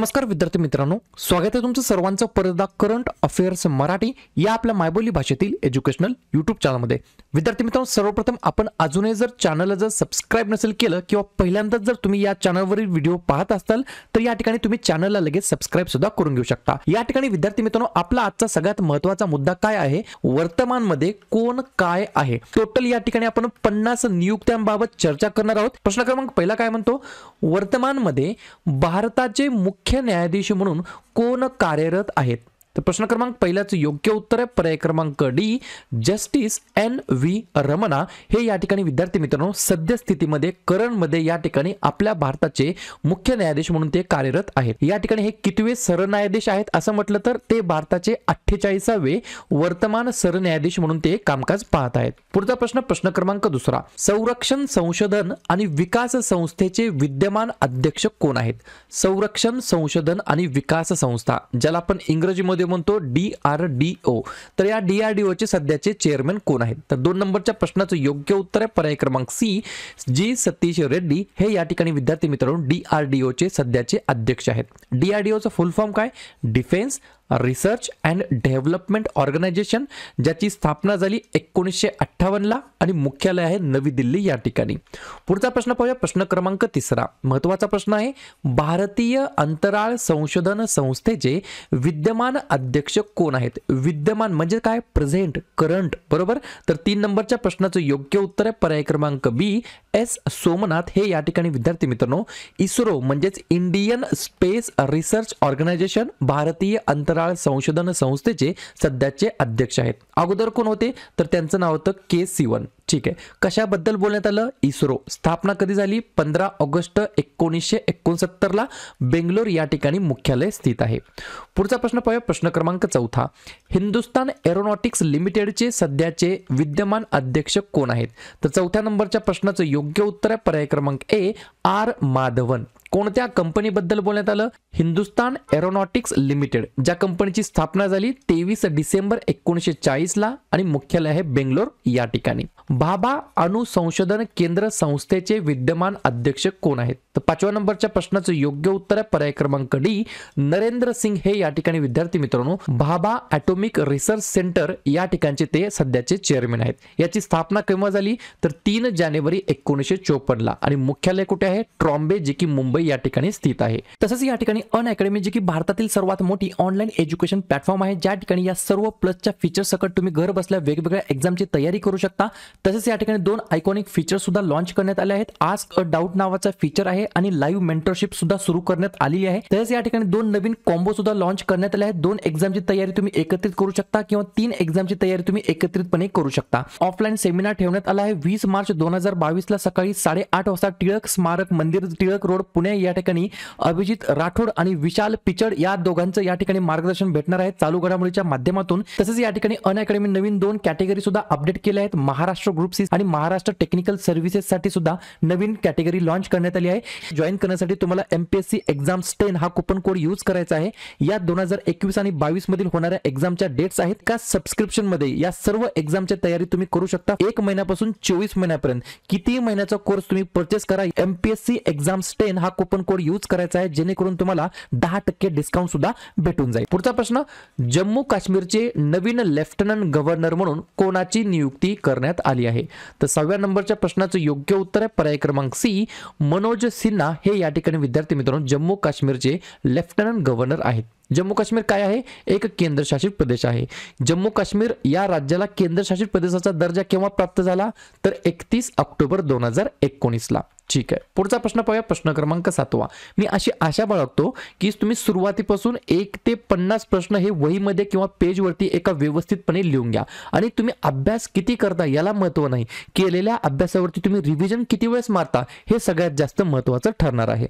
नमस्कार विद्यार्थी मित्रांनो स्वागत आहे तुमचं सर्वांचं परदा करंट अफेअर्स मराठी या आपल्या मायबोली भाषेतील एज्युकेशनल यूट्यूब चॅनलमध्ये विद्यार्थी मित्रांनो सर्वप्रथम आपण अजूनही जर चॅनलला जर सबस्क्राईब नसेल केलं किंवा पहिल्यांदाच जर तुम्ही या चॅनलवरील व्हिडिओ पाहत असाल तर या ठिकाणी तुम्ही चॅनलला लगेच सबस्क्राईब सुद्धा करून घेऊ शकता या ठिकाणी विद्यार्थी मित्रांनो आपला आजचा सगळ्यात महत्वाचा मुद्दा काय आहे वर्तमानमध्ये कोण काय आहे टोटल या ठिकाणी आपण पन्नास नियुक्त्यांबाबत चर्चा करणार आहोत प्रश्न क्रमांक पहिला काय म्हणतो वर्तमानमध्ये भारताचे मुख्य मुख्य न्यायाधीश म्हणून कोण कार्यरत आहेत तर प्रश्न क्रमांक पहिल्याचं योग्य उत्तर आहे पर्याय क्रमांक D justice N V Ramana हे या ठिकाणी विद्यार्थी मित्रांनो सद्यस्थितीमध्ये करणमध्ये या ठिकाणी आपल्या भारताचे मुख्य न्यायाधीश म्हणून ते कार्यरत आहेत या ठिकाणी हे कितवे सरन्यायाधीश आहेत असं म्हटलं तर ते भारताचे अठ्ठेचाळीसावे वर्तमान सरन्यायाधीश म्हणून ते कामकाज पाहत आहेत पुढचा प्रश्न प्रश्न क्रमांक दुसरा संरक्षण संशोधन आणि विकास संस्थेचे विद्यमान अध्यक्ष कोण आहेत संरक्षण संशोधन आणि विकास संस्था ज्याला आपण इंग्रजीमध्ये म्हणतो डी आर डी ओ तर या डी आर डी ओचे सध्याचे चेअरमॅन कोण आहेत तर दोन नंबरच्या प्रश्नाचं योग्य उत्तर आहे पर्याय क्रमांक सी जी सतीश रेड्डी हे या ठिकाणी विद्यार्थी मित्रांनो डी आर डी ओचे सध्याचे अध्यक्ष आहेत D R D full form काय defence research and development organisation ज्याची स्थापना झाली एकोणीसशे अठ्ठावन्नला आणि मुख्यालय आहे नवी दिल्ली या ठिकाणी पुढचा प्रश्न पाहूया प्रश्न क्रमांक तिसरा महत्त्वाचा प्रश्न आहे भारतीय अंतराळ संशोधन संस्थेचे विद्यमान अध्यक्ष कोण आहेत विद्यमान म्हणजे काय प्रेझेंट करंट बरोबर तर तीन नंबरच्या प्रश्नाचं योग्य उत्तर आहे पर्याय क्रमांक बी एस सोमनाथ हे या ठिकाणी विद्यार्थी मित्रांनो इस्रो म्हणजेच इंडियन स्पेस रिसर्च ऑर्गनायझेशन भारतीय अंतराळ अंतराळ संशोधन संस्थेचे सध्याचे अध्यक्ष आहेत अगोदर कोण होते तर त्यांचं नाव होतं के सिवन ठीक आहे कशाबद्दल बोलण्यात आलं इस्रो स्थापना कधी झाली पंधरा ऑगस्ट एकोणीसशे एकोणसत्तरला बेंगलोर या ठिकाणी मुख्यालय स्थित आहे पुढचा प्रश्न पाहूया प्रश्न क्रमांक चौथा हिंदुस्तान एरोनॉटिक्स लिमिटेडचे सध्याचे विद्यमान अध्यक्ष कोण आहेत तर चौथ्या नंबरच्या प्रश्नाचं योग्य उत्तर आहे पर्याय क्रमांक ए आर माधवन कोणत्या कंपनीबद्दल बोलण्यात आलं हिंदुस्तान एरोनॉटिक्स लिमिटेड ज्या कंपनीची स्थापना झाली तेवीस डिसेंबर एकोणीसशे चाळीसला आणि मुख्यालय आहे बेंगलोर या ठिकाणी भाभा अणुसंशोधन केंद्र संस्थेचे विद्यमान अध्यक्ष कोण आहेत तर पाचव्या नंबरच्या प्रश्नाचं योग्य उत्तर आहे पर्याय क्रमांक डी नरेंद्र सिंग हे या ठिकाणी विद्यार्थी मित्रांनो भाभा ॲटोमिक रिसर्च सेंटर या ठिकाणचे ते सध्याचे चेअरमॅन आहेत याची स्थापना केव्हा झाली तर तीन जानेवारी एकोणीसशे ला आणि मुख्यालय कुठे आहे ट्रॉम्बे जे की मुंबई या ठिकाणी स्थित आहे तसंच या ठिकाणी अन अकॅडमी जी की भारतातील सर्वात मोठी ऑनलाईन एज्युकेशन प्लॅटफॉर्म आहे ज्या ठिकाणी या सर्व प्लसच्या फीचर सकट तुम्ही घर बसल्या वेगवेगळ्या एक्झामची तयारी करू शकता तर तसेच या ठिकाणी दोन आयकॉनिक फीचर सुद्धा लॉन्च करण्यात आले आहेत आज अ डाऊट नावाचा फीचर आहे आणि लाईव्ह मेंटरशिप सुद्धा सुरू करण्यात आली आहे तसेच या ठिकाणी दोन नवीन कॉम्बो सुद्धा लॉन्च करण्यात आले आहेत दोन एक्झामची तयारी तुम्ही एकत्रित करू शकता किंवा तीन एक्झामची तयारी तुम्ही एकत्रितपणे करू शकता ऑफलाईन सेमिनार ठेवण्यात आला आहे वीस मार्च दोन हजार बावीस ला सकाळी साडेआठ वाजता टिळक स्मारक मंदिर टिळक रोड पुणे या ठिकाणी अभिजित राठोड आणि विशाल पिचड या दोघांचं या ठिकाणी मार्गदर्शन भेटणार आहे चालू घडामोडीच्या माध्यमातून तसेच या ठिकाणी अन अकॅडमी नवीन दोन कॅटेगरी सुद्धा अपडेट केल्या आहेत महाराष्ट्र ग्रुप सी आणि महाराष्ट्र टेक्निकल सर्व्हिसेस साठी सुद्धा नवीन कॅटेगरी लॉन्च करण्यात आली आहे जॉईन करण्यासाठी तुम्हाला एमपीएससी एक्झाम स्टेन हा कुपन कोड यूज करायचा आहे या दोन हजार एकवीस आणि बावीस मधील होणाऱ्या एक्झामच्या डेट्स आहेत का सबस्क्रिप्शन मध्ये या सर्व एक्झामच्या तयारी तुम्ही करू शकता एक महिन्यापासून चोवीस महिन्यापर्यंत किती महिन्याचा कोर्स तुम्ही परचेस करा एमपीएससी एक्झाम स्टेन हा कुपन कोड यूज करायचा आहे जेणेकरून तुम्हाला दहा टक्के डिस्काउंट सुद्धा भेटून जाईल पुढचा प्रश्न जम्मू काश्मीरचे नवीन लेफ्टनंट गव्हर्नर म्हणून कोणाची नियुक्ती करण्यात आली झाली आहे तर सहाव्या नंबरच्या प्रश्नाचं योग्य उत्तर आहे पर्याय क्रमांक सी मनोज सिन्हा हे या ठिकाणी विद्यार्थी मित्रांनो जम्मू काश्मीरचे लेफ्टनंट गव्हर्नर आहेत जम्मू काश्मीर काय आहे एक केंद्रशासित प्रदेश आहे जम्मू काश्मीर या राज्याला केंद्रशासित प्रदेशाचा दर्जा केव्हा प्राप्त झाला तर एकतीस ऑक्टोबर दोन हजार एकोणीसला ठीक आहे पुढचा प्रश्न पाहूया प्रश्न क्रमांक सातवा मी अशी आशा बाळगतो की तुम्ही सुरुवातीपासून एक ते पन्नास प्रश्न हे वहीमध्ये किंवा पेजवरती एका व्यवस्थितपणे लिहून घ्या आणि तुम्ही अभ्यास किती करता याला महत्व नाही केलेल्या अभ्यासावरती तुम्ही रिव्हिजन किती वेळेस मारता हे सगळ्यात जास्त महत्वाचं ठरणार आहे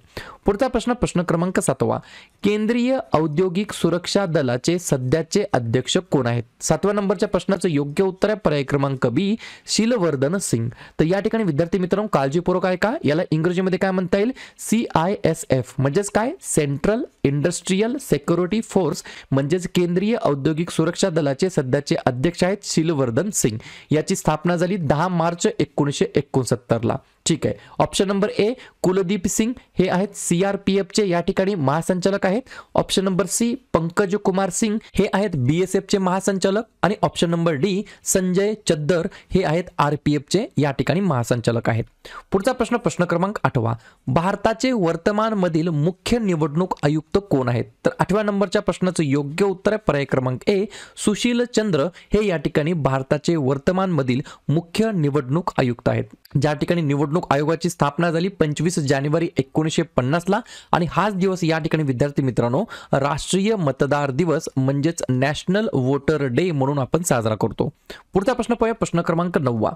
पुढचा प्रश्न प्रश्न क्रमांक सातवा केंद्रीय औद्योगिक सुरक्षा दलाचे सध्याचे अध्यक्ष कोण आहेत सातव्या नंबरच्या प्रश्नाचं योग्य उत्तर आहे पर्याय क्रमांक बी शिलवर्धन सिंग तर या ठिकाणी विद्यार्थी मित्रांनो काळजीपूर्वक आहे का याला इंग्रजीमध्ये काय म्हणता येईल सी आय एस एफ म्हणजेच काय सेंट्रल इंडस्ट्रीयल सेक्युरिटी फोर्स म्हणजेच केंद्रीय औद्योगिक सुरक्षा दलाचे सध्याचे अध्यक्ष आहेत शिलवर्धन सिंग याची स्थापना झाली दहा मार्च एकोणीसशे एकोणसत्तरला ठीक आहे option number A Kuldeep Singh हे आहेत चे या ठिकाणी महासंचालक आहेत option number C Pankaj Kumar Singh हे आहेत बीएसएफचे महासंचालक आणि ऑप्शन नंबर डी संजय चद्दर हे आहेत चे या ठिकाणी महासंचालक आहेत पुढचा प्रश्न प्रश्न क्रमांक आठवा भारताचे वर्तमान मधील मुख्य निवडणूक आयुक्त कोण आहेत तर आठव्या नंबरच्या प्रश्नाचं योग्य उत्तर आहे पर्याय क्रमांक ए सुशील चंद्र हे या ठिकाणी भारताचे वर्तमान मधील मुख्य निवडणूक आयुक्त आहेत ज्या ठिकाणी निवडणूक आयोगाची स्थापना झाली पंचवीस जानेवारी एकोणीसशे पन्नासला आणि हाच दिवस या ठिकाणी विद्यार्थी मित्रांनो राष्ट्रीय मतदार दिवस म्हणजेच नॅशनल वोटर डे म्हणून आपण साजरा करतो पुढचा प्रश्न पाहूया प्रश्न क्रमांक नववा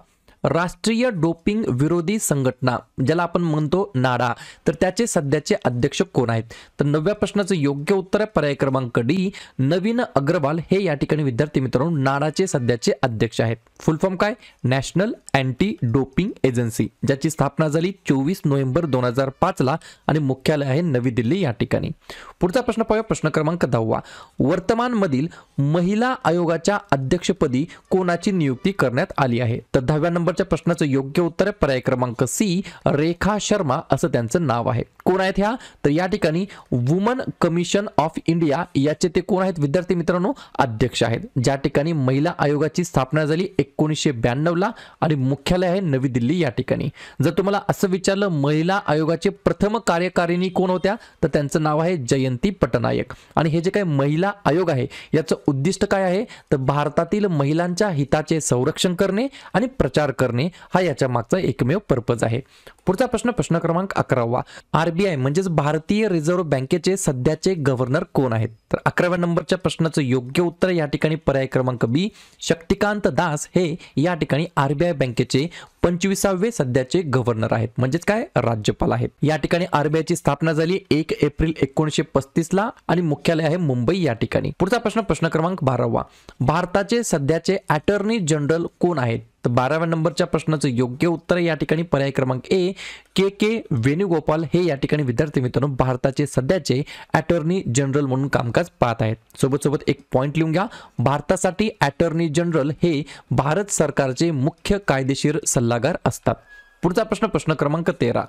राष्ट्रीय डोपिंग विरोधी संघटना ज्याला आपण म्हणतो नाडा तर त्याचे सध्याचे अध्यक्ष कोण आहेत तर नव्या प्रश्नाचं योग्य उत्तर आहे पर्याय क्रमांक डी नवीन अग्रवाल हे या ठिकाणी विद्यार्थी मित्रांनो नाडाचे सध्याचे अध्यक्ष आहेत फुल फॉर्म काय नॅशनल अँटी डोपिंग एजन्सी ज्याची स्थापना झाली चोवीस नोव्हेंबर दोन हजार पाचला आणि मुख्यालय आहे नवी दिल्ली या ठिकाणी पुढचा प्रश्न पाहूया प्रश्न क्रमांक दहावा वर्तमानमधील महिला आयोगाच्या अध्यक्षपदी कोणाची नियुक्ती करण्यात आली आहे तर दहाव्या नंबर शेवटच्या प्रश्नाचं योग्य उत्तर आहे पर्याय क्रमांक सी रेखा शर्मा असं त्यांचं नाव आहे कोण आहेत ह्या तर या ठिकाणी वुमन कमिशन ऑफ इंडिया याचे ते कोण आहेत विद्यार्थी मित्रांनो अध्यक्ष आहेत ज्या ठिकाणी महिला आयोगाची स्थापना झाली एकोणीसशे ब्याण्णवला आणि मुख्यालय आहे नवी दिल्ली या ठिकाणी जर तुम्हाला असं विचारलं महिला आयोगाचे प्रथम कार्यकारिणी कोण होत्या तर त्यांचं नाव आहे जयंती पटनायक आणि हे जे काही महिला आयोग आहे याचं उद्दिष्ट काय आहे तर भारतातील महिलांच्या हिताचे संरक्षण करणे आणि प्रचार करणे करणे हा याच्या मागचा एकमेव पर्पज आहे पुढचा प्रश्न प्रश्न क्रमांक अकरावा आरबीआय म्हणजेच भारतीय रिझर्व्ह बँकेचे सध्याचे गव्हर्नर कोण आहेत तर अकराव्या नंबरच्या प्रश्नाचं योग्य उत्तर या ठिकाणी पर्याय क्रमांक बी शक्तिकांत दास हे या ठिकाणी आरबीआय बँकेचे पंचवीसावे सध्याचे गव्हर्नर आहेत म्हणजेच काय राज्यपाल आहेत या ठिकाणी आरबीआयची स्थापना झाली एक एप्रिल एकोणीसशे पस्तीस ला आणि मुख्यालय आहे मुंबई या ठिकाणी पुढचा प्रश्न प्रश्न क्रमांक बारावा भारताचे सध्याचे अटॉर्नी जनरल कोण आहेत तर बाराव्या नंबरच्या प्रश्नाचं योग्य उत्तर या ठिकाणी पर्याय क्रमांक ए के के वेणुगोपाल हे या ठिकाणी विद्यार्थी मित्रांनो भारताचे सध्याचे अटॉर्नी जनरल म्हणून कामकाज पाहत आहेत सोबत सोबत एक पॉईंट लिहून घ्या भारतासाठी अटॉर्नी जनरल हे भारत सरकारचे मुख्य कायदेशीर सल्ला सल्लागार असतात पुढचा प्रश्न प्रश्न क्रमांक तेरा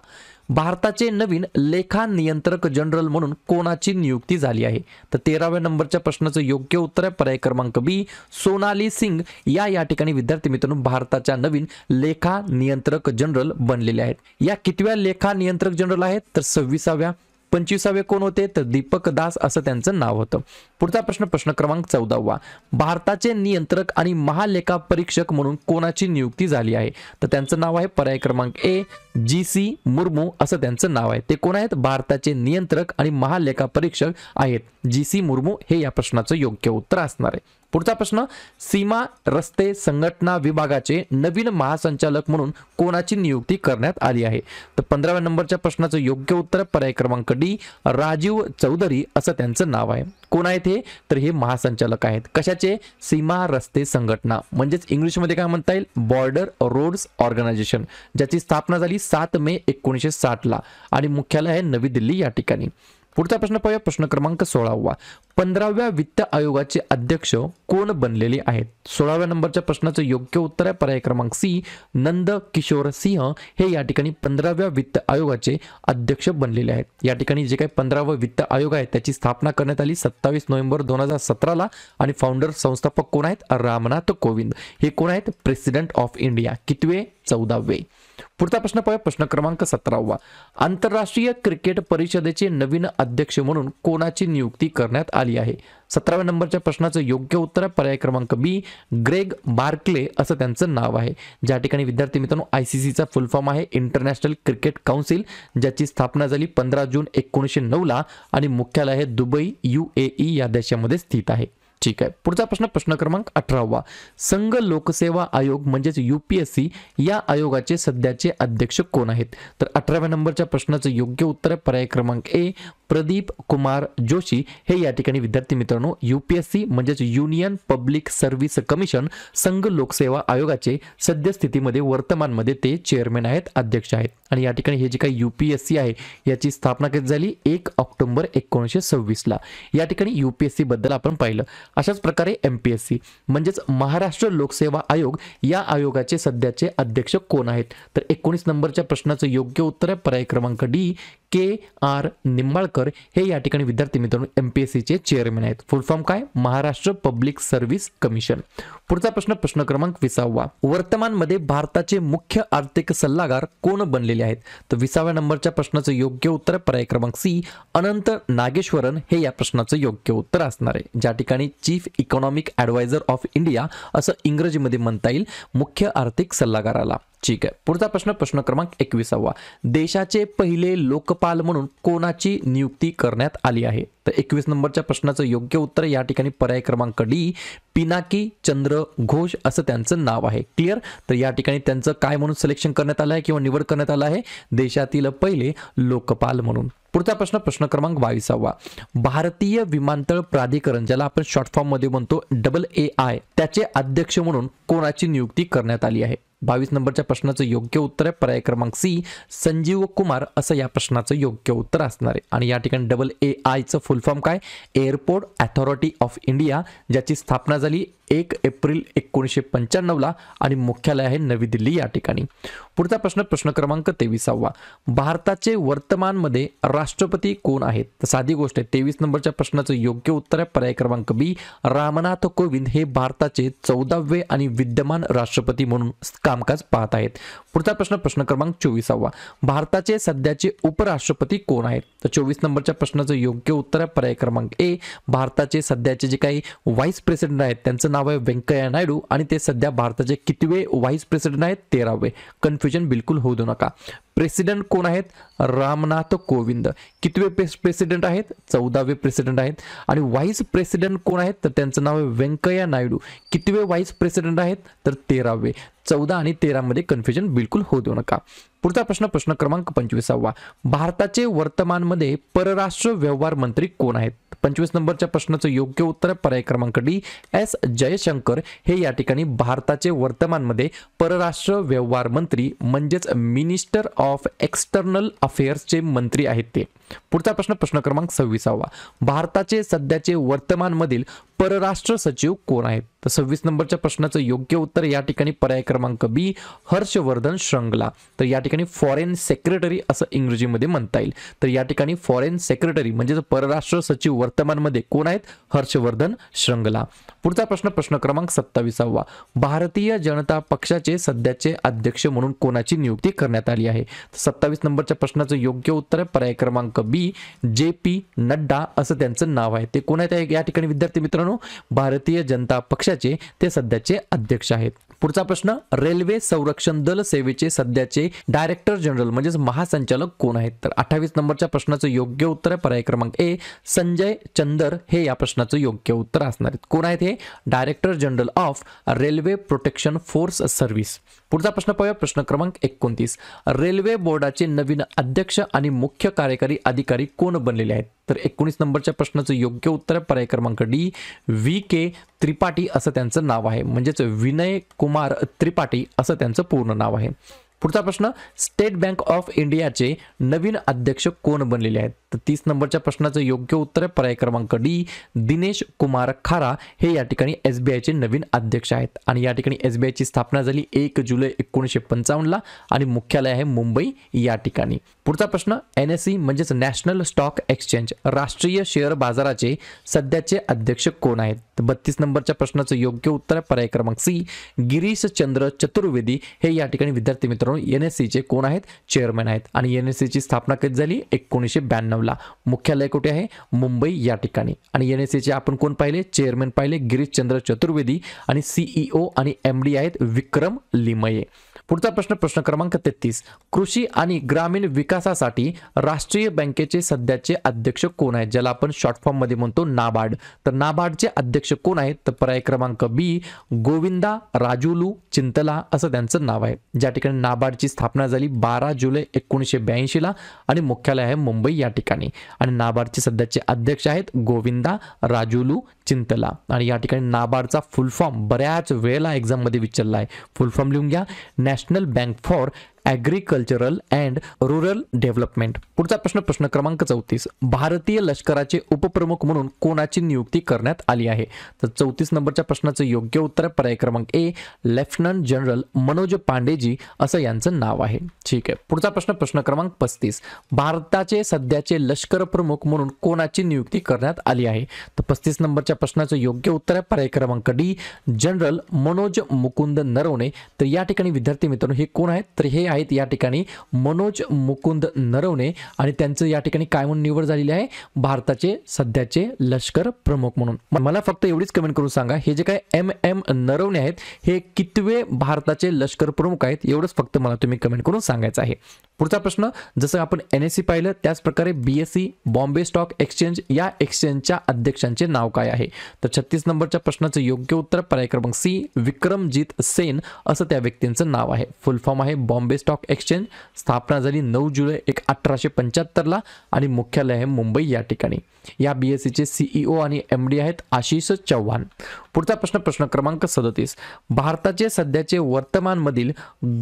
भारताचे नवीन लेखा नियंत्रक जनरल म्हणून कोणाची नियुक्ती झाली आहे तर तेराव्या नंबरच्या प्रश्नाचं योग्य उत्तर आहे पर्याय क्रमांक बी सोनाली सिंग या या ठिकाणी विद्यार्थी मित्रांनो भारताच्या नवीन लेखा नियंत्रक जनरल बनलेले आहेत या कितव्या लेखा नियंत्रक जनरल आहेत तर सव्वीसाव्या पंचवीसावे कोण होते तर दीपक दास असं त्यांचं नाव होतं पुढचा प्रश्न प्रश्न क्रमांक चौदावा भारताचे नियंत्रक आणि महालेखा परीक्षक म्हणून कोणाची नियुक्ती झाली आहे तर त्यांचं नाव आहे पर्याय क्रमांक ए जी सी मुर्मू असं त्यांचं नाव आहे ते कोण आहेत भारताचे नियंत्रक आणि महालेखा परीक्षक आहेत जी सी मुर्मू हे या प्रश्नाचं योग्य उत्तर असणार आहे पुढचा प्रश्न सीमा रस्ते संघटना विभागाचे नवीन महासंचालक म्हणून कोणाची नियुक्ती करण्यात आली आहे तर पंधराव्या नंबरच्या प्रश्नाचं योग्य उत्तर पर्याय क्रमांक डी राजीव चौधरी असं त्यांचं नाव आहे कोण आहेत हे तर हे महासंचालक आहेत कशाचे सीमा रस्ते संघटना म्हणजेच इंग्लिशमध्ये काय म्हणता येईल बॉर्डर रोड्स ऑर्गनायझेशन ज्याची स्थापना झाली सात मे एकोणीसशे साठला आणि मुख्यालय आहे नवी दिल्ली या ठिकाणी पुढचा प्रश्न पाहूया प्रश्न क्रमांक सोळावा पंधराव्या वित्त आयोगाचे अध्यक्ष कोण बनलेले आहेत सोळाव्या नंबरच्या प्रश्नाचं योग्य उत्तर आहे पर्याय क्रमांक सी नंद किशोर सिंह हे या ठिकाणी पंधराव्या वित्त आयोगाचे अध्यक्ष बनलेले आहेत या ठिकाणी जे काही पंधरावं वित्त आयोग आहे त्याची स्थापना करण्यात आली सत्तावीस नोव्हेंबर दोन हजार सतराला आणि फाउंडर संस्थापक कोण आहेत रामनाथ कोविंद हे कोण आहेत प्रेसिडेंट ऑफ इंडिया कितवे चौदावे पुढचा प्रश्न पाहूया प्रश्न क्रमांक सतरावा आंतरराष्ट्रीय क्रिकेट परिषदेचे नवीन अध्यक्ष म्हणून कोणाची नियुक्ती करण्यात आली आहे सतराव्या नंबरच्या प्रश्नाचं योग्य उत्तर पर्याय क्रमांक बी ग्रेग बार्कले असं त्यांचं नाव आहे ज्या ठिकाणी विद्यार्थी मित्रांनो आय सी सीचा फुल फॉर्म आहे इंटरनॅशनल क्रिकेट काउन्सिल ज्याची स्थापना झाली पंधरा जून एकोणीसशे नऊला आणि मुख्यालय हे दुबई यू या देशामध्ये स्थित आहे ठीक आहे पुढचा प्रश्न प्रश्न क्रमांक अठरावा संघ लोकसेवा आयोग म्हणजेच यू या आयोगाचे सध्याचे अध्यक्ष कोण आहेत तर अठराव्या नंबरच्या प्रश्नाचं योग्य उत्तर आहे पर्याय क्रमांक ए प्रदीप कुमार जोशी हे या ठिकाणी विद्यार्थी मित्रांनो यू म्हणजेच युनियन पब्लिक सर्व्हिस कमिशन संघ लोकसेवा आयोगाचे सद्यस्थितीमध्ये वर्तमानमध्ये ते चेअरमॅन आहेत अध्यक्ष आहेत आणि या ठिकाणी हे जे काही यू आहे याची स्थापना कधी झाली एक ऑक्टोबर एकोणीसशे सव्वीसला या ठिकाणी यू बद्दल आपण पाहिलं अशाच प्रकारे एम पी एस सी म्हणजेच महाराष्ट्र लोकसेवा आयोग या आयोगाचे सध्याचे अध्यक्ष कोण आहेत तर एकोणीस नंबरच्या प्रश्नाचं योग्य उत्तर आहे पर्याय क्रमांक डी के आर निंबाळकर हे या ठिकाणी विद्यार्थी मित्रांनो एम पी एस सीचे चेअरमॅन आहेत फुल फॉर्म काय महाराष्ट्र पब्लिक सर्व्हिस कमिशन पुढचा प्रश्न प्रश्न क्रमांक विसावा वर्तमानमध्ये भारताचे मुख्य आर्थिक सल्लागार कोण बनलेले आहेत तर विसाव्या नंबरच्या प्रश्नाचं योग्य उत्तर पर्याय क्रमांक सी अनंत नागेश्वरन हे या प्रश्नाचं योग्य उत्तर असणार आहे ज्या ठिकाणी chief economic adviser of India असं इंग्रजीमध्ये म्हणता येईल मुख्य आर्थिक सल्लागाराला ठीक आहे पुढचा प्रश्न प्रश्न क्रमांक एकविसावा देशाचे पहिले लोकपाल म्हणून कोणाची नियुक्ती करण्यात आली आहे तर एकवीस नंबरच्या प्रश्नाचं योग्य उत्तर या ठिकाणी पर्याय क्रमांक डी पिनाकी चंद्र घोष असं त्यांचं नाव आहे क्लिअर तर या ठिकाणी त्यांचं काय म्हणून सिलेक्शन करण्यात आलं आहे किंवा निवड करण्यात आलं आहे देशातील पहिले लोकपाल म्हणून पुढचा प्रश्न प्रश्न क्रमांक बावीसावा भारतीय विमानतळ प्राधिकरण ज्याला आपण शॉर्ट फॉर्म मध्ये म्हणतो डबल ए आय त्याचे अध्यक्ष म्हणून कोणाची नियुक्ती करण्यात आली आहे बावीस नंबरच्या प्रश्नाचं योग्य उत्तर आहे पर्याय क्रमांक सी संजीव कुमार असं या प्रश्नाचं योग्य उत्तर असणार आहे आणि या ठिकाणी डबल ए आयचं फुल फॉर्म काय एअरपोर्ट अथॉरिटी ऑफ इंडिया ज्याची स्थापना झाली एक एप्रिल एकोणीसशे पंच्याण्णवला आणि मुख्यालय आहे नवी दिल्ली या ठिकाणी पुढचा प्रश्न प्रश्न क्रमांक तेविसावा भारताचे वर्तमानमध्ये राष्ट्रपती कोण आहेत तर साधी गोष्ट आहे तेवीस नंबरच्या प्रश्नाचं योग्य उत्तर आहे पर्याय क्रमांक बी रामनाथ कोविंद हे भारताचे चौदावे आणि विद्यमान राष्ट्रपती म्हणून कामकाज पाहत आहेत पुढचा प्रश्न प्रश्न क्रमांक चोवीसावा भारताचे सध्याचे उपराष्ट्रपती कोण आहेत तर चोवीस नंबरच्या प्रश्नाचं योग्य उत्तर आहे पर्याय क्रमांक ए भारताचे सध्याचे जे काही व्हाईस प्रेसिडेंट आहेत त्यांचं नाव आहे व्यंकय्या नायडू आणि ते सध्या भारताचे कितवे व्हाईस प्रेसिडेंट आहेत तेरावे कन्फ्युजन बिलकुल होऊ देऊ नका प्रेसिडेंट कोण आहेत रामनाथ कोविंद कितवे प्रेसिडेंट आहेत चौदावे प्रेसिडेंट आहेत आणि व्हाईस प्रेसिडेंट कोण आहेत तर त्यांचं नाव आहे व्यंकय्या नायडू कितवे व्हाईस प्रेसिडेंट आहेत तर तेरावे चौदा आणि तेरामध्ये कन्फ्युजन बिलकुल होऊ देऊ नका पुढचा प्रश्न प्रश्न क्रमांक पंचवीसावा भारताचे वर्तमानमध्ये परराष्ट्र व्यवहार मंत्री कोण आहेत पंचवीस नंबरच्या प्रश्नाचं योग्य उत्तर पर्याय क्रमांक डी एस जयशंकर हे या ठिकाणी भारताचे वर्तमानमध्ये परराष्ट्र व्यवहार मंत्री म्हणजेच मिनिस्टर ऑफ एक्सटर्नल चे मंत्री आहेत ते पुढचा प्रश्न प्रश्न क्रमांक सव्वीसावा भारताचे सध्याचे वर्तमानमधील परराष्ट्र सचिव कोण आहेत तर सव्वीस नंबरच्या प्रश्नाचं योग्य उत्तर या ठिकाणी पर्याय क्रमांक बी हर्षवर्धन श्रृंगला तर या ठिकाणी फॉरेन सेक्रेटरी असं इंग्रजीमध्ये म्हणता येईल तर या ठिकाणी फॉरेन सेक्रेटरी म्हणजे परराष्ट्र सचिव वर्तमानमध्ये कोण आहेत हर्षवर्धन श्रृंगला पुढचा प्रश्न प्रश्न क्रमांक सत्तावीसावा भारतीय जनता पक्षाचे सध्याचे अध्यक्ष म्हणून कोणाची नियुक्ती करण्यात आली आहे सत्तावीस नंबरच्या प्रश्नाचं योग्य उत्तर आहे पर्याय क्रमांक बी जे पी नड्डा असं त्यांचं नाव आहे ते कोण आहेत या ठिकाणी विद्यार्थी मित्रांनो मित्रांनो भारतीय जनता पक्षाचे ते सध्याचे अध्यक्ष आहेत पुढचा प्रश्न रेल्वे संरक्षण दल सेवेचे सध्याचे डायरेक्टर जनरल म्हणजेच महासंचालक कोण आहेत तर अठ्ठावीस नंबरच्या प्रश्नाचं योग्य उत्तर आहे पर्याय क्रमांक ए संजय चंदर हे या प्रश्नाचं योग्य उत्तर असणार आहेत कोण आहेत हे director general of railway protection force service पुढचा प्रश्न पाहूया प्रश्न क्रमांक एकोणतीस रेल्वे बोर्डाचे नवीन अध्यक्ष आणि मुख्य कार्यकारी अधिकारी कोण बनलेले आहेत तर एकोणीस नंबरच्या प्रश्नाचं योग्य उत्तर आहे पर्याय क्रमांक डी व्ही के त्रिपाठी असं त्यांचं नाव आहे म्हणजेच विनय कुमार त्रिपाठी असं त्यांचं पूर्ण नाव आहे पुढचा प्रश्न स्टेट बँक ऑफ इंडियाचे नवीन अध्यक्ष कोण बनलेले आहेत तर तीस नंबरच्या प्रश्नाचं योग्य उत्तर आहे पर्याय क्रमांक डी दिनेश कुमार खारा हे या ठिकाणी एस बी नवीन अध्यक्ष आहेत आणि या ठिकाणी एस ची स्थापना झाली एक जुलै एकोणीसशे पंचावन्नला आणि मुख्यालय आहे मुंबई या ठिकाणी पुढचा प्रश्न एन एस सी म्हणजेच नॅशनल स्टॉक एक्सचेंज राष्ट्रीय शेअर बाजाराचे सध्याचे अध्यक्ष कोण आहेत बत्तीस नंबरच्या प्रश्नाचं योग्य उत्तर आहे पर्याय क्रमांक सी गिरीश चंद्र चतुर्वेदी हे या ठिकाणी विद्यार्थी मित्रांनो एन एस कोण आहेत चेअरमॅन आहेत आणि एन एस सीची स्थापना कधी झाली एकोणीसशे ब्याण्णव ला मुख्यालय कुठे आहे मुंबई या ठिकाणी आणि एन चे आपण कोण पाहिले चेअरमॅन पाहिले गिरीशचंद्र चतुर्वेदी आणि सीईओ e आणि एमडी आहेत विक्रम लिमये पुढचा प्रश्न प्रश्न क्रमांक तेहतीस कृषी आणि ग्रामीण विकासासाठी राष्ट्रीय बँकेचे सध्याचे अध्यक्ष कोण आहेत ज्याला आपण शॉर्ट फॉर्म मध्ये म्हणतो नाबार्ड तर नाबार्डचे अध्यक्ष कोण आहेत तर पर्याय क्रमांक बी गोविंदा राजुलू चिंतला असं त्यांचं नाव आहे ज्या ठिकाणी नाबार्डची स्थापना झाली बारा जुलै एकोणीसशे ब्याऐंशीला आणि मुख्यालय आहे मुंबई या ठिकाणी आणि नाबार्डचे सध्याचे अध्यक्ष आहेत गोविंदा राजुलू चिंतला आणि या ठिकाणी नाबार्डचा फुल फॉर्म बऱ्याच वेळेला एक्झाममध्ये विचारला आहे फुल फॉर्म लिहून घ्या national bank for agricultural and rural development पुढचा प्रश्न प्रश्न क्रमांक चौतीस भारतीय लष्कराचे उपप्रमुख म्हणून कोणाची नियुक्ती करण्यात आली आहे तर चौतीस नंबरच्या प्रश्नाचं योग्य उत्तर पर्याय क्रमांक ए लेफ्टनंट जनरल मनोज पांडेजी असं यांचं नाव आहे ठीक आहे पुढचा प्रश्न प्रश्न क्रमांक पस्तीस भारताचे सध्याचे लष्कर प्रमुख म्हणून कोणाची नियुक्ती करण्यात आली आहे तर पस्तीस नंबरच्या प्रश्नाचं योग्य उत्तर आहे पर्याय क्रमांक डी जनरल मनोज मुकुंद नरवणे तर या ठिकाणी विद्यार्थी मित्रांनो हे कोण आहेत तर हे आहेत या ठिकाणी मनोज मुकुंद नरवणे आणि त्यांचं या ठिकाणी काय म्हणून निवड झालेली आहे भारताचे सध्याचे लष्कर प्रमुख म्हणून मला फक्त एवढीच कमेंट करून सांगा हे जे काय एम एम नरवणे आहेत हे कितवे भारताचे लष्कर प्रमुख आहेत एवढंच फक्त मला तुम्ही कमेंट करून सांगायचं आहे पुढचा प्रश्न जसं आपण एन एस सी पाहिलं त्याचप्रकारे B S C Bombay stock exchange या एक्सचेंजच्या अध्यक्षांचे नाव काय आहे तर छत्तीस नंबरच्या प्रश्नाचं योग्य उत्तर पर्याय क्रमांक सी विक्रमजीत सेन असं त्या व्यक्तींचं नाव आहे फुल फॉर्म आहे बॉम्बे स्टॉक एक्सचेंज स्थापना झाली नऊ जुलै एक अठराशे पंच्याहत्तरला आणि मुख्यालय आहे मुंबई या ठिकाणी या बी एस सीचे सीईओ आणि एम डी आहेत आशिष चव्हाण पुढचा प्रश्न प्रश्न क्रमांक सदतीस भारताचे सध्याचे वर्तमानमधील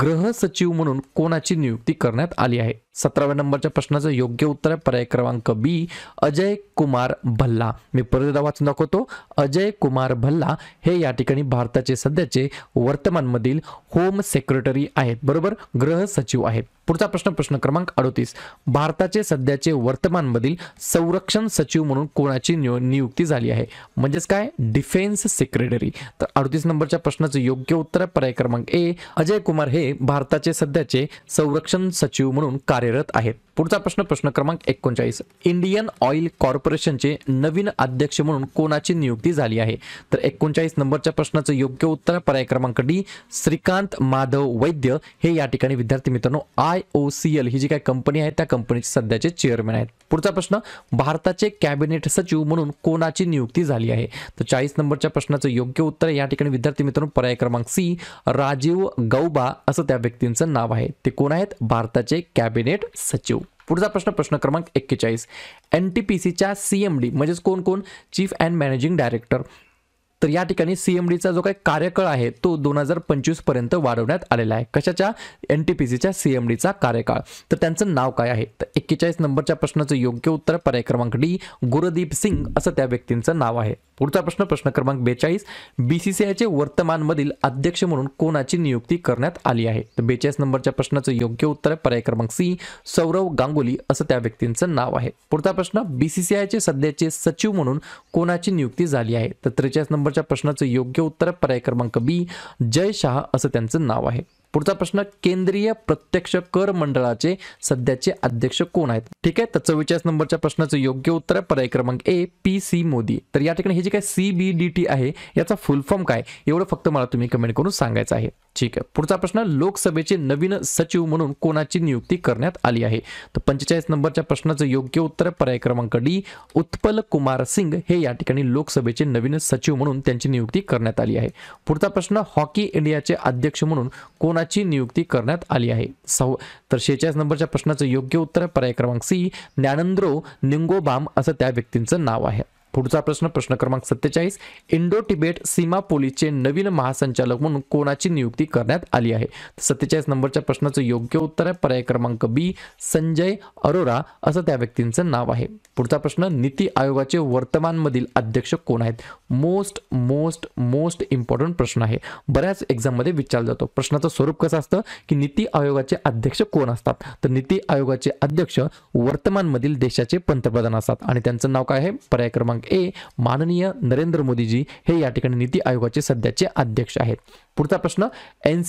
ग्रह सचिव म्हणून कोणाची नियुक्ती करण्यात करण्यात आली आहे सतराव्या नंबरच्या प्रश्नाचं योग्य उत्तर आहे पर्याय क्रमांक बी अजय कुमार भल्ला मी परत एकदा वाचून दाखवतो अजय कुमार भल्ला हे या ठिकाणी भारताचे सध्याचे वर्तमानमधील होम सेक्रेटरी आहेत बरोबर गृह सचिव आहेत पुढचा प्रश्न प्रश्न क्रमांक अडोतीस भारताचे सध्याचे वर्तमानमधील संरक्षण सचिव म्हणून कोणाची नियुक्ती झाली आहे म्हणजेच काय डिफेन्स सेक्रेटरी तर अडतीस नंबरच्या प्रश्नाचं योग्य उत्तर आहे पर्याय क्रमांक ए अजय कुमार हे भारताचे सध्याचे संरक्षण सचिव म्हणून कार्य कार्यरत आहेत पुढचा प्रश्न प्रश्न क्रमांक एकोणचाळीस इंडियन ऑइल कॉर्पोरेशनचे नवीन अध्यक्ष म्हणून कोणाची नियुक्ती झाली आहे तर एकोणचाळीस नंबरच्या प्रश्नाचं योग्य उत्तर पर्याय क्रमांक डी श्रीकांत माधव वैद्य हे या ठिकाणी विद्यार्थी मित्रांनो आय ओ सी एल ही जी काही कंपनी आहे त्या कंपनीचे सध्याचे चेअरमॅन आहेत पुढचा प्रश्न भारताचे कॅबिनेट सचिव म्हणून कोणाची नियुक्ती झाली आहे तर चाळीस नंबरच्या प्रश्नाचं योग्य उत्तर या ठिकाणी विद्यार्थी मित्रांनो पर्याय क्रमांक सी राजीव गौबा असं त्या व्यक्तींचं नाव आहे ते कोण आहेत भारताचे कॅबिनेट कॅबिनेट सचिव पुढचा प्रश्न प्रश्न क्रमांक एक्केचाळीस एन टी पी सीच्या सी एम डी म्हणजेच कोण कोण चीफ अँड मॅनेजिंग डायरेक्टर तर या ठिकाणी सीएमडीचा जो काही कार्यकाळ आहे तो दोन हजार पर्यंत वाढवण्यात आलेला आहे कशाच्या एन टी पी सीच्या सीएमडीचा कार्यकाळ तर त्यांचं नाव काय आहे तर एक्केचाळीस नंबरच्या प्रश्नाचं योग्य उत्तर पर्याय क्रमांक डी गुरुदीप सिंग असं त्या व्यक्तींचं नाव आहे पुढचा प्रश्न प्रश्न क्रमांक बेचाळीस चे वर्तमानमधील अध्यक्ष म्हणून कोणाची नियुक्ती करण्यात आली आहे तर बेचाळीस नंबरच्या प्रश्नाचं योग्य उत्तर पर्याय क्रमांक सी सौरव गांगुली असं त्या व्यक्तींचं नाव आहे पुढचा प्रश्न बीसीसीआयचे सध्याचे सचिव म्हणून कोणाची नियुक्ती झाली आहे तर त्रेचाळीस नंबर महत्वाच्या प्रश्नाचं योग्य उत्तर पर्याय क्रमांक बी जय शाह असं त्यांचं नाव आहे पुढचा प्रश्न केंद्रीय प्रत्यक्ष कर मंडळाचे सध्याचे अध्यक्ष कोण आहेत ठीक आहे तर चव्वेचाळीस नंबरच्या प्रश्नाचं योग्य उत्तर आहे पर्याय क्रमांक ए पी सी मोदी तर या ठिकाणी हे जे काय सी बी डी टी आहे याचा फुल फॉर्म काय एवढं फक्त मला तुम्ही कमेंट करून सांगायचं आहे ठीक आहे पुढचा प्रश्न लोकसभेचे नवीन सचिव म्हणून कोणाची नियुक्ती करण्यात आली आहे तर पंचेचाळीस नंबरच्या प्रश्नाचं योग्य उत्तर पर्याय क्रमांक डी उत्पल कुमार सिंग हे या ठिकाणी लोकसभेचे नवीन सचिव म्हणून त्यांची नियुक्ती करण्यात आली आहे पुढचा प्रश्न हॉकी इंडियाचे अध्यक्ष म्हणून कोणा कोणाची नियुक्ती करण्यात आली आहे सहा तर शेहेचाळीस नंबरच्या प्रश्नाचं योग्य उत्तर पर्याय क्रमांक सी ज्ञानंद्रो निंगोबाम असं त्या व्यक्तींचं नाव आहे पुढचा प्रश्न प्रश्न क्रमांक सत्तेचाळीस इंडो टिबेट सीमा पोलीसचे नवीन महासंचालक म्हणून कोणाची नियुक्ती करण्यात आली आहे सत्तेचाळीस नंबरच्या प्रश्नाचं योग्य उत्तर आहे पर्याय क्रमांक बी संजय अरोरा असं त्या व्यक्तींचं नाव आहे पुढचा प्रश्न नीती आयोगाचे वर्तमानमधील अध्यक्ष कोण आहेत मोस्ट मोस्ट मोस्ट इम्पॉर्टंट प्रश्न आहे बऱ्याच एक्झाममध्ये विचारला जातो प्रश्नाचं स्वरूप कसं असतं की नीती आयोगाचे अध्यक्ष कोण असतात तर नीती आयोगाचे अध्यक्ष वर्तमानमधील देशाचे पंतप्रधान असतात आणि त्यांचं नाव काय आहे पर्याय क्रमांक क्रमांक ए माननीय नरेंद्र मोदीजी हे या ठिकाणी नीती आयोगाचे सध्याचे अध्यक्ष आहेत पुढचा प्रश्न एन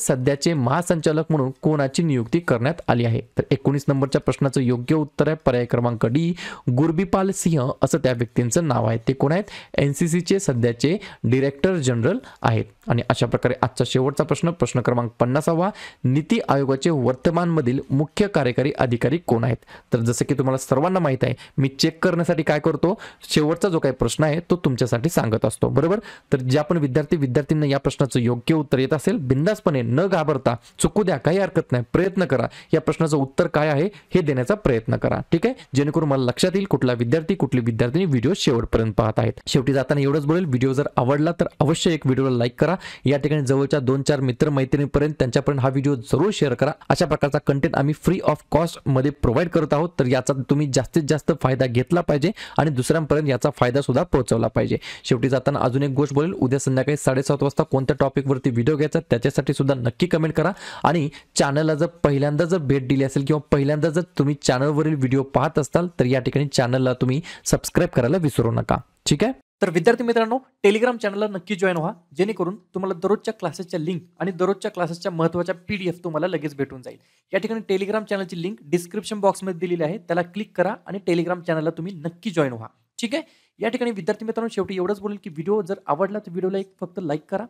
सध्याचे महासंचालक म्हणून कोणाची नियुक्ती करण्यात आली आहे तर एकोणीस नंबरच्या प्रश्नाचं योग्य उत्तर आहे पर्याय क्रमांक डी गुरबीपाल सिंह असं त्या व्यक्तींचं नाव आहे ते कोण आहेत एन सी सध्याचे डिरेक्टर जनरल आहेत आणि अशा प्रकारे आजचा शेवटचा प्रश्न प्रश्न क्रमांक पन्नासावा नीती आयोगाचे वर्तमानमधील मुख्य कार्यकारी अधिकारी कोण आहेत तर जसं की तुम्हाला सर्वांना माहित आहे मी चेक करण्यासाठी काय करतो शेवटचा जो काही प्रश्न आहे तो तुमच्यासाठी सांगत असतो बरोबर तर ज्या पण विद्यार्थी विद्यार्थ्यांना या प्रश्नाचं योग्य उत्तर येत असेल बिंदासपणे न घाबरता चुकू द्या काही हरकत नाही प्रयत्न करा या प्रश्नाचं उत्तर काय आहे हे देण्याचा प्रयत्न करा ठीक आहे जेणेकरून मला लक्षात येईल कुठला विद्यार्थी कुठली विद्यार्थी व्हिडिओ शेवटपर्यंत पाहत आहेत शेवटी जाताना एवढंच बोलेल व्हिडिओ जर आवडला तर अवश्य एक व्हिडिओला लाईक करा या ठिकाणी जवळच्या दोन चार मित्र मैत्रिणीपर्यंत त्यांच्यापर्यंत हा व्हिडिओ जरूर शेअर करा अशा प्रकारचा कंटेंट आम्ही फ्री ऑफ कॉस्ट मध्ये प्रोव्हाइड करत आहोत तर याचा तुम्ही जास्तीत जास्त फायदा घेतला पाहिजे आणि दुसऱ्यांपर्यंत याचा फायदा सुद्धा पोहोचवला पाहिजे शेवटी जाताना अजून एक गोष्ट बोलेल उद्या संध्याकाळी साडेसात वाजता कोणत्या टॉपिकवरती व्हिडिओ घ्यायचा त्याच्यासाठी सुद्धा नक्की कमेंट करा आणि चॅनलला जर पहिल्यांदा जर भेट दिली असेल किंवा पहिल्यांदा जर तुम्ही चॅनलवरील व्हिडिओ पाहत असाल तर या ठिकाणी चॅनलला तुम्ही सबस्क्राईब करायला विसरू नका ठीक आहे तर विद्यार्थी मित्रांनो टेलिग्राम चॅनलला नक्की जॉईन व्हा जेणेकरून तुम्हाला दररोजच्या क्लासेसच्या लिंक आणि दररोजच्या क्लासेसच्या महत्त्वाच्या पी डी एफ तुम्हाला लगेच भेटून जाईल या ठिकाणी टेलिग्राम चॅनलची लिंक डिस्क्रिप्शन बॉक्समध्ये दिलेली आहे त्याला क्लिक करा आणि टेलिग्राम चॅनलला तुम्ही नक्की जॉईन व्हा ठीक आहे या ठिकाणी विद्यार्थी मित्रांनो शेवटी एवढंच बोलेल की व्हिडिओ जर आवडला तर व्हिडिओला एक फक्त लाईक करा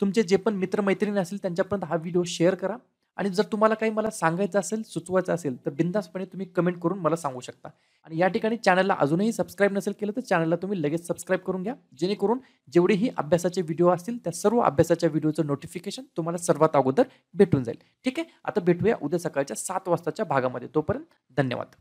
तुमचे जे पण मित्रमैत्रिणी असतील त्यांच्यापर्यंत हा व्हिडिओ शेअर करा आणि जर तुम्हाला काही मला सांगायचं असेल सुचवायचं असेल तर बिंदासपणे तुम्ही कमेंट करून मला सांगू शकता आणि या ठिकाणी चॅनलला अजूनही सबस्क्राईब नसेल केलं तर चॅनलला तुम्ही लगेच सबस्क्राईब करून घ्या जेणेकरून जेवढेही अभ्यासाचे व्हिडिओ असतील त्या सर्व अभ्यासाच्या व्हिडिओचं नोटिफिकेशन तुम्हाला सर्वात अगोदर भेटून जाईल ठीक आहे आता भेटूया उद्या सकाळच्या सात वाजताच्या भागामध्ये तोपर्यंत धन्यवाद